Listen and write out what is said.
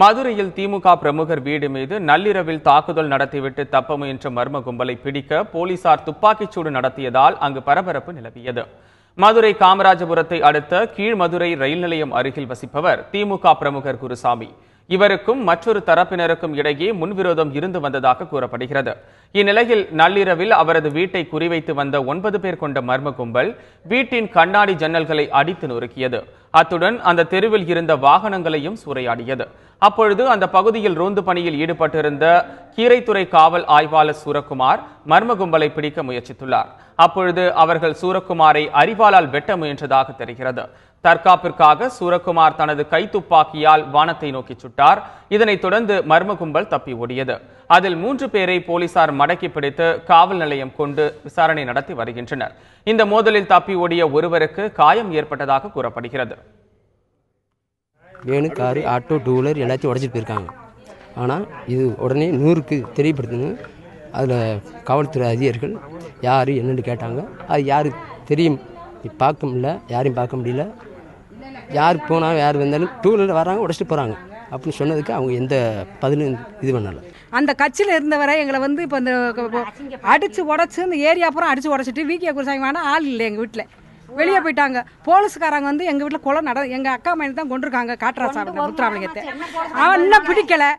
மதுரையில் திமுக பிரமுகர் வீடு மீது நள்ளிரவில் தாக்குதல் நடத்திவிட்டு தப்ப முயன்ற மர்ம கும்பலை பிடிக்க போலீசார் துப்பாக்கிச்சூடு நடத்தியதால் அங்கு பரபரப்பு நிலவியது மதுரை காமராஜபுரத்தை அடுத்த கீழ்மதுரை ரயில் நிலையம் அருகில் வசிப்பவர் திமுக பிரமுகர் குருசாமி இவருக்கும் மற்றொரு தரப்பினருக்கும் இடையே முன்விரோதம் இருந்து வந்ததாக கூறப்படுகிறது இந்நிலையில் நள்ளிரவில் அவரது வீட்டை குறிவைத்து வந்த ஒன்பது பேர் கொண்ட மர்ம கும்பல் வீட்டின் கண்ணாடி ஜன்னல்களை அடித்து நொறுக்கியது அத்துடன் அந்த தெருவில் இருந்த வாகனங்களையும் சூறையாடியது அப்பொழுது அந்த பகுதியில் ரோந்து பணியில் ஈடுபட்டிருந்த கீரைத்துறை காவல் ஆய்வாளர் சூரக்குமார் மர்ம கும்பலை பிடிக்க முயற்சித்துள்ளார் அப்பொழுது அவர்கள் சூரக்குமாரை அறிவாளால் வெட்ட முயன்றதாக தெரிகிறது தற்காப்பிற்காக சூரக்குமார் தனது கைத்துப்பாக்கியால் வானத்தை நோக்கி சுட்டார் இதனைத் தொடர்ந்து மர்ம கும்பல் தப்பி ஓடியது அதில் மூன்று பேரை போலீசார் மடக்கி பிடித்து காவல் நிலையம் கொண்டு விசாரணை நடத்தி வருகின்றனர் இந்த மோதலில் தப்பி ஓடிய ஒருவருக்கு காயம் ஏற்பட்டதாக கூறப்படுகிறது வேணு காரு ஆட்டோ டூலர் எல்லாத்தையும் உடச்சிட்டு போயிருக்காங்க ஆனால் இது உடனே நூறுக்கு தெரியப்படுத்தணும் அதில் காவல்துறை அதிகாரிகள் யார் என்னென்னு கேட்டாங்க அது யார் தெரியும் பார்க்க முடியல யாரையும் பார்க்க முடியல யார் போனால் யார் வந்தாலும் டூ வீலரில் வராங்க உடச்சிட்டு போகிறாங்க அப்படின்னு சொன்னதுக்கு அவங்க எந்த பதிலும் இது பண்ணலை அந்த கட்சியில் இருந்தவரை எங்களை வந்து இப்போ அந்த அடித்து உடச்சு இந்த ஏரியா அப்புறம் அடித்து உடச்சிட்டு வீக்கிய குருசாமி வேணால் ஆள் இல்லை எங்கள் வீட்டில் வெளியே போயிட்டாங்க போலீஸ்காரங்க வந்து எங்கள் வீட்டில் குளம் நட எங்கள் அக்கா மாதிரி தான் கொண்டிருக்காங்க காட்டுறா சாப்பிட்டு முத்துராமலிங்கத்தை அவன் இன்னும் பிடிக்கலை